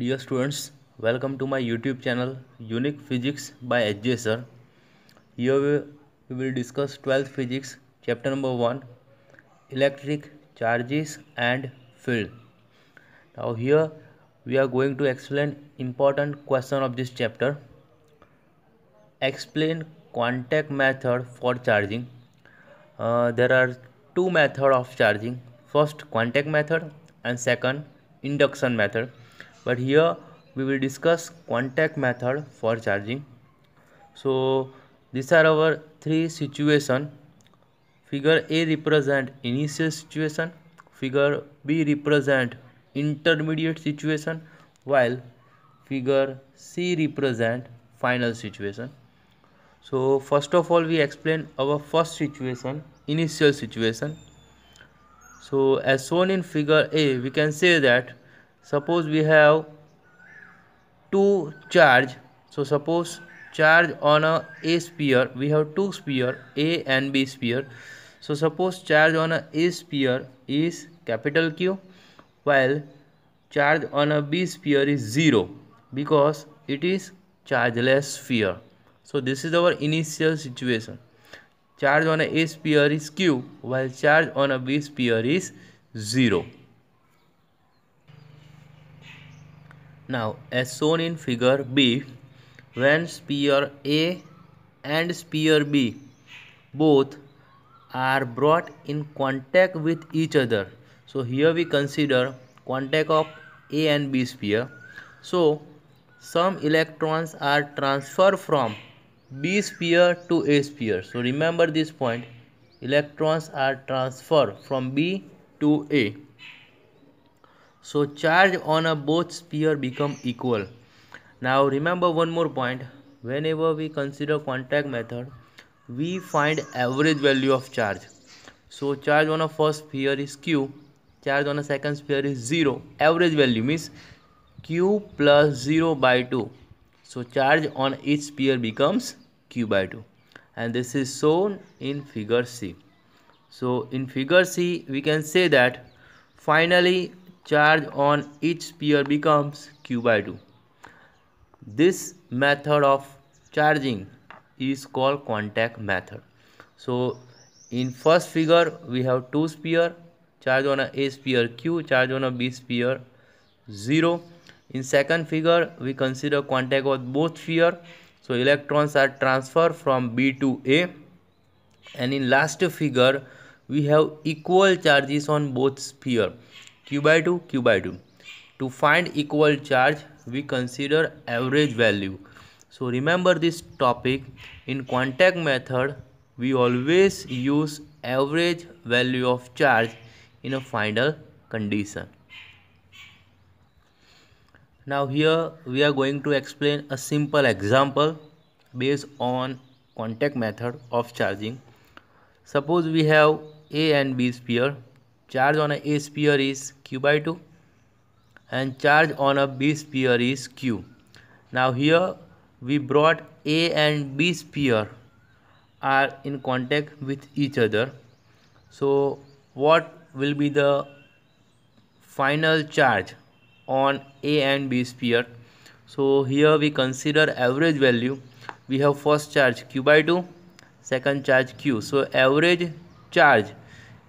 Dear students, welcome to my YouTube channel Unique Physics by HJ Sir. Here we will discuss 12th physics chapter number 1 electric charges and field. Now here we are going to explain important question of this chapter. Explain contact method for charging. Uh, there are two method of charging. First contact method and second induction method but here we will discuss contact method for charging so these are our three situation figure a represent initial situation figure b represent intermediate situation while figure c represent final situation so first of all we explain our first situation initial situation so as shown in figure a we can say that suppose we have two charge so suppose charge on a a sphere we have two sphere a and b sphere so suppose charge on a a sphere is capital q while charge on a b sphere is zero because it is chargeless sphere so this is our initial situation charge on a a sphere is q while charge on a b sphere is zero Now, as shown in figure B, when sphere A and sphere B both are brought in contact with each other. So, here we consider contact of A and B sphere. So, some electrons are transferred from B sphere to A sphere. So, remember this point electrons are transferred from B to A. So charge on a both sphere become equal. Now remember one more point. Whenever we consider contact method, we find average value of charge. So charge on a first sphere is Q, charge on a second sphere is 0. Average value means Q plus 0 by 2. So charge on each sphere becomes Q by 2 and this is shown in figure C. So in figure C we can say that finally charge on each sphere becomes q by 2. This method of charging is called contact method. So in first figure we have two sphere charge on a A sphere q charge on a B sphere 0. In second figure we consider contact of both sphere so electrons are transferred from B to A and in last figure we have equal charges on both sphere q by 2 q by 2 to find equal charge we consider average value so remember this topic in contact method we always use average value of charge in a final condition now here we are going to explain a simple example based on contact method of charging suppose we have a and b sphere charge on a A sphere is Q by 2 and charge on a B sphere is Q. Now here we brought A and B sphere are in contact with each other. So what will be the final charge on A and B sphere? So here we consider average value. We have first charge Q by 2, second charge Q. So average charge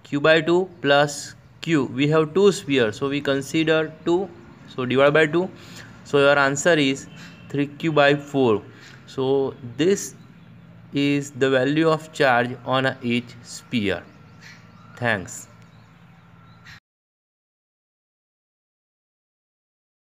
q by 2 plus q we have two spheres so we consider 2 so divide by 2 so your answer is 3q by 4 so this is the value of charge on each sphere thanks